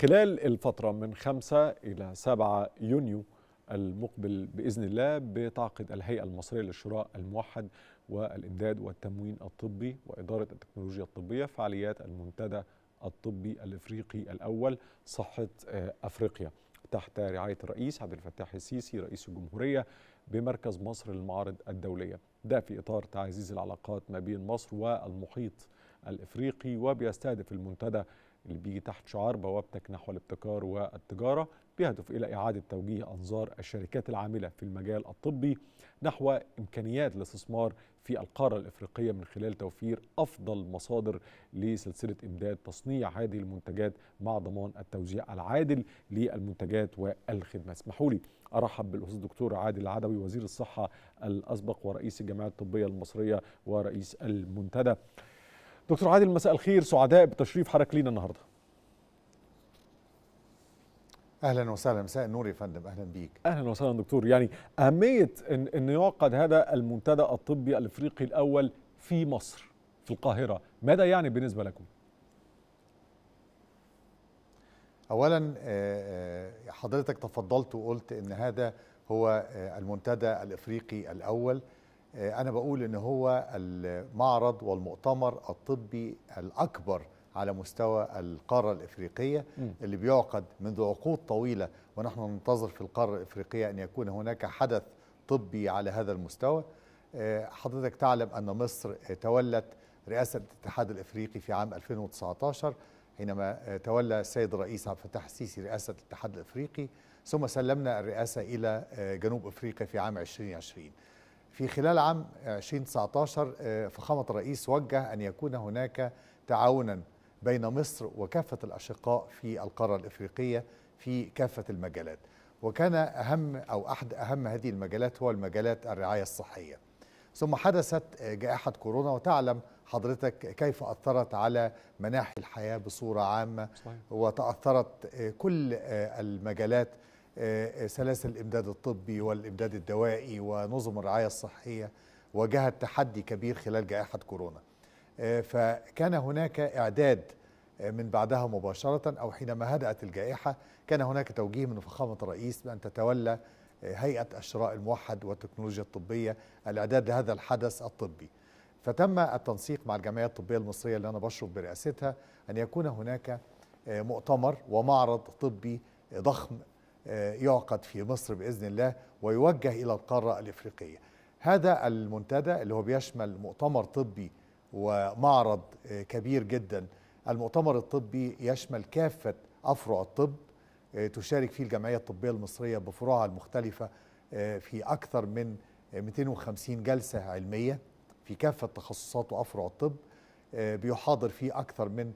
خلال الفترة من 5 إلى 7 يونيو المقبل بإذن الله بتعقد الهيئة المصرية للشراء الموحد والإمداد والتموين الطبي وإدارة التكنولوجيا الطبية فعاليات المنتدى الطبي الإفريقي الأول صحة آه، أفريقيا تحت رعاية الرئيس عبد الفتاح السيسي رئيس الجمهورية بمركز مصر للمعارض الدولية ده في إطار تعزيز العلاقات ما بين مصر والمحيط الإفريقي وبيستهدف المنتدى اللي بيجي تحت شعار بوابتك نحو الابتكار والتجارة بيهدف إلى إعادة توجيه أنظار الشركات العاملة في المجال الطبي نحو إمكانيات الاستثمار في القارة الإفريقية من خلال توفير أفضل مصادر لسلسلة إمداد تصنيع هذه المنتجات مع ضمان التوزيع العادل للمنتجات والخدمة اسمحوا لي أرحب بالأستاذ الدكتور عادل العدوي وزير الصحة الأسبق ورئيس الجمعية الطبية المصرية ورئيس المنتدى دكتور عادل مساء الخير سعداء بتشريف حضرتك لينا النهارده اهلا وسهلا مساء النور يا فندم اهلا بيك اهلا وسهلا دكتور يعني اهميه ان ان يعقد هذا المنتدى الطبي الافريقي الاول في مصر في القاهره ماذا يعني بالنسبه لكم اولا آه، آه، حضرتك تفضلت وقلت ان هذا هو آه، المنتدى الافريقي الاول آه، انا بقول ان هو المعرض والمؤتمر الطبي الاكبر على مستوى القاره الافريقيه اللي بيعقد منذ عقود طويله ونحن ننتظر في القاره الافريقيه ان يكون هناك حدث طبي على هذا المستوى آه، حضرتك تعلم ان مصر تولت رئاسه الاتحاد الافريقي في عام 2019 حينما آه، تولى السيد الرئيس عبد الفتاح السيسي رئاسه الاتحاد الافريقي ثم سلمنا الرئاسه الى جنوب افريقيا في عام 2020 في خلال عام 2019 آه، فخامة الرئيس وجه أن يكون هناك تعاونا بين مصر وكافة الأشقاء في القارة الإفريقية في كافة المجالات وكان أهم أو أحد أهم هذه المجالات هو المجالات الرعاية الصحية ثم حدثت جائحة كورونا وتعلم حضرتك كيف أثرت على مناحي الحياة بصورة عامة صحيح. وتأثرت كل المجالات آه، آه، سلاسل الإمداد الطبي والإمداد الدوائي ونظم الرعاية الصحية واجهت تحدي كبير خلال جائحة كورونا آه، فكان هناك إعداد من بعدها مباشرة أو حينما هدأت الجائحة كان هناك توجيه من فخامة الرئيس بأن تتولى هيئة الشراء الموحد والتكنولوجيا الطبية الإعداد لهذا الحدث الطبي فتم التنسيق مع الجمعية الطبية المصرية اللي أنا بشرف برئاستها أن يكون هناك مؤتمر ومعرض طبي ضخم آه، يعقد في مصر باذن الله ويوجه الى القاره الافريقيه. هذا المنتدى اللي هو بيشمل مؤتمر طبي ومعرض آه، كبير جدا. المؤتمر الطبي يشمل كافه افرع الطب آه، تشارك فيه الجمعيه الطبيه المصريه بفروعها المختلفه في اكثر من 250 جلسه علميه في كافه تخصصات وافرع الطب بيحاضر فيه اكثر من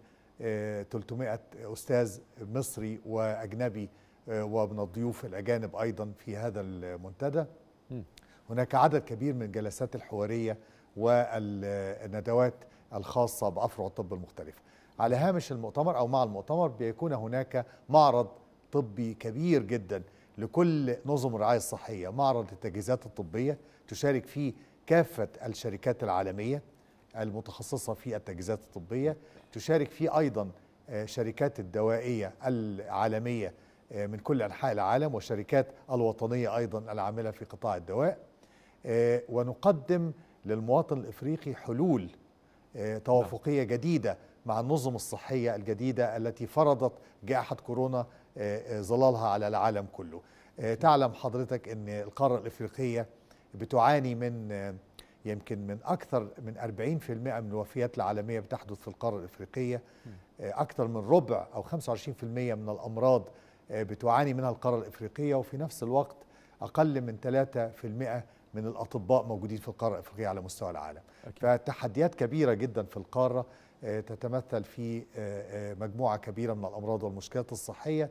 300 استاذ مصري واجنبي آه، ومن الضيوف الأجانب أيضا في هذا المنتدى هناك عدد كبير من الجلسات الحوارية والندوات الخاصة بأفرع الطب المختلفة على هامش المؤتمر أو مع المؤتمر بيكون هناك معرض طبي كبير جدا لكل نظم الرعاية الصحية معرض التجهيزات الطبية تشارك فيه كافة الشركات العالمية المتخصصة في التجهيزات الطبية تشارك فيه أيضا آه، شركات الدوائية العالمية آه، من كل أنحاء العالم والشركات الوطنية أيضا العاملة في قطاع الدواء آه، ونقدم للمواطن الإفريقي حلول آه، توافقية جديدة مع النظم الصحية الجديدة التي فرضت جائحة كورونا ظلالها على العالم كله تعلم حضرتك أن القارة الإفريقية بتعاني من يمكن من أكثر من 40% من الوفيات العالمية بتحدث في القارة الإفريقية أكثر من ربع أو 25% من الأمراض آه، بتعاني منها القارة الإفريقية وفي نفس الوقت أقل من 3% من الأطباء موجودين في القارة الإفريقية على مستوى العالم أكيد. فتحديات كبيرة جدا في القارة آه، تتمثل في آه، مجموعة كبيرة من الأمراض والمشكلات الصحية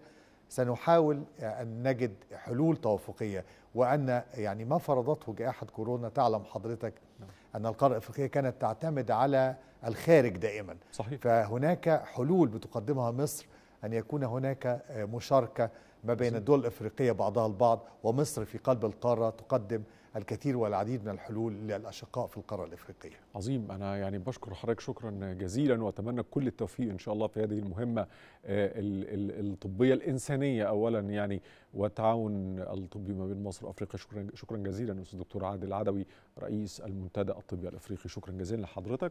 سنحاول أن نجد حلول توافقية وأن يعني ما فرضته جائحة كورونا تعلم حضرتك نعم. أن القارة الأفريقية كانت تعتمد على الخارج دائما صحيح. فهناك حلول بتقدمها مصر أن يكون هناك آه، مشاركة ما بين الدول الإفريقية بعضها البعض ومصر في قلب القارة تقدم الكثير والعديد من الحلول للأشقاء في القارة الإفريقية عظيم أنا يعني بشكر حضرتك شكرا جزيلا وأتمنى كل التوفيق إن شاء الله في هذه المهمة آه، الطبية الإنسانية أولا يعني والتعاون الطبي ما بين مصر وأفريقيا شكرا شكرا جزيلا أستاذ الدكتور عادل عدوي رئيس المنتدى الطبي الإفريقي شكرا جزيلا لحضرتك